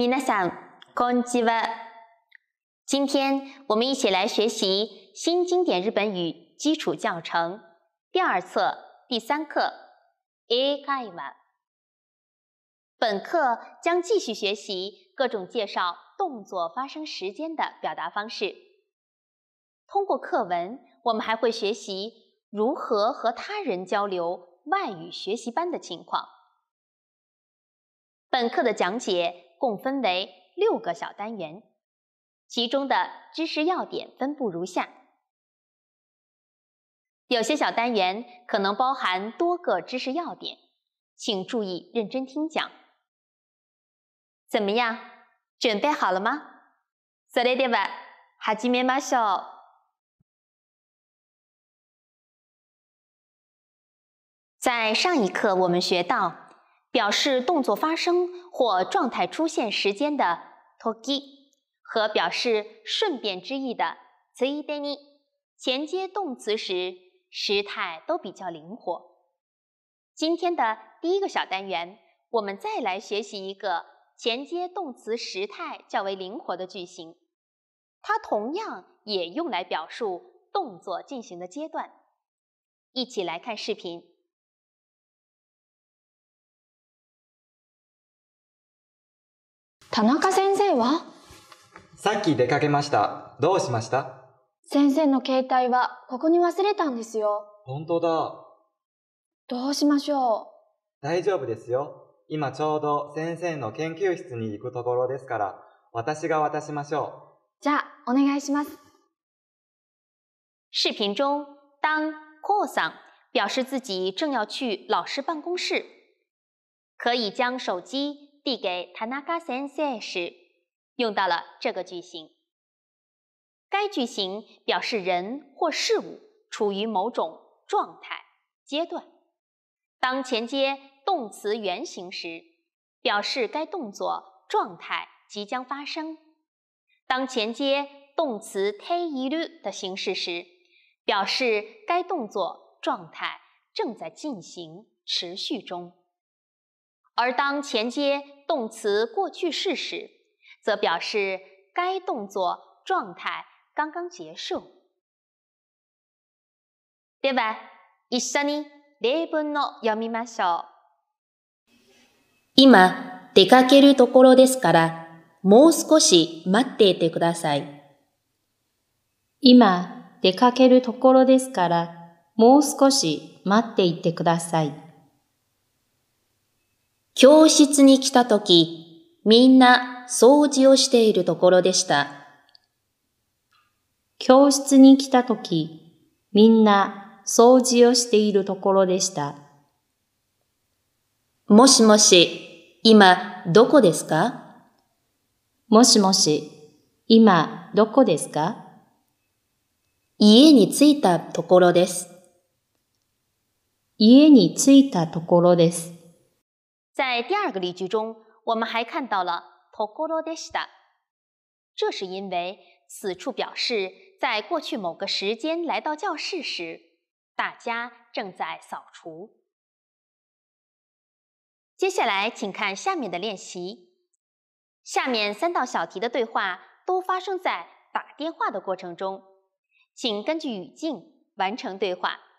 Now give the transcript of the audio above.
みなさんこんにちは。今天我们一起来学习《新经典日本语基础教程》第二册第三课。え a i ま a 本课将继续学习各种介绍动作发生时间的表达方式。通过课文，我们还会学习如何和他人交流外语学习班的情况。本课的讲解。共分为六个小单元，其中的知识要点分布如下。有些小单元可能包含多个知识要点，请注意认真听讲。怎么样？准备好了吗在上一课我们学到。表示动作发生或状态出现时间的 “toki” 和表示顺便之意的 “zideni”，衔接动词时时态都比较灵活。今天的第一个小单元，我们再来学习一个衔接动词时态较为灵活的句型，它同样也用来表述动作进行的阶段。一起来看视频。田中先生はさっき出かけました。どうしました先生の携帯はここに忘れたんですよ。本当だ。どうしましょう。大丈夫ですよ。今ちょうど先生の研究室に行くところですから、私が渡しましょう。じゃあ、お願いします。视频中，当ウさん、表示自己正要去老师办公室，可以将手机递给 Tanaka 先生时，用到了这个句型。该句型表示人或事物处于某种状态、阶段。当前接动词原形时，表示该动作状态即将发生；当前接动词 teiru 的形式时，表示该动作状态正在进行、持续中。而当前接动词过去式时，则表示该动作状态刚刚结束。では、一緒に例文を読みましょう。今、出かけるところですから、もう少し待っていてください。今、出かけるところですから、もう少し待っていてください。教室に来たとき、みんな掃除をしているところでした。教室に来たとき、みんな掃除をしているところでした。もしもし、今どこですかもしもし、今どこですか家に着いたところです。家に着いたところです。在第二个例句中，我们还看到了 tokoro d e s a 这是因为此处表示在过去某个时间来到教室时，大家正在扫除。接下来，请看下面的练习。下面三道小题的对话都发生在打电话的过程中，请根据语境完成对话。